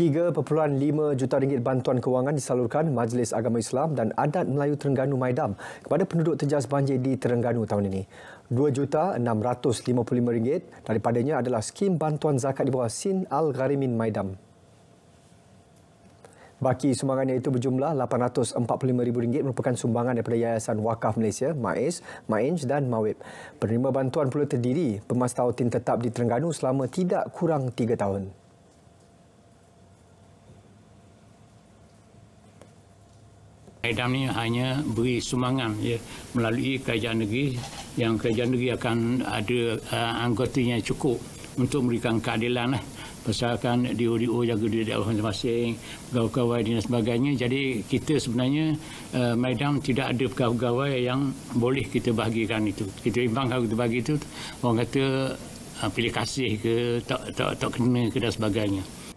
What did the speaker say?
3.5 juta ringgit bantuan kewangan disalurkan Majlis Agama Islam dan Adat Melayu Terengganu Maidam kepada penduduk terjejas banjir di Terengganu tahun ini. 2 juta 655 ringgit daripadanya adalah skim bantuan zakat di bawah Sin Al-Gharimin Maidam. Baki sumbangannya itu berjumlah RM845,000 merupakan sumbangan daripada Yayasan Wakaf Malaysia, MAIS, MAINJ dan MAWIB. Penerima bantuan pula terdiri pemastau tetap di Terengganu selama tidak kurang 3 tahun. Aidam ini hanya beri sumbangan ya, melalui kerajaan negeri yang kerajaan negeri akan ada uh, anggotanya cukup untuk memberikan keadilan lah. Pasalkan DO-DO jaga diri di orang masing-masing, pegawai-pegawai dan sebagainya. Jadi kita sebenarnya uh, Maidam tidak ada pegawai-pegawai yang boleh kita bahagikan itu. Kita imbang kalau kita bagi itu, orang kata uh, pilih kasih ke, tak, tak, tak kena ke dan sebagainya.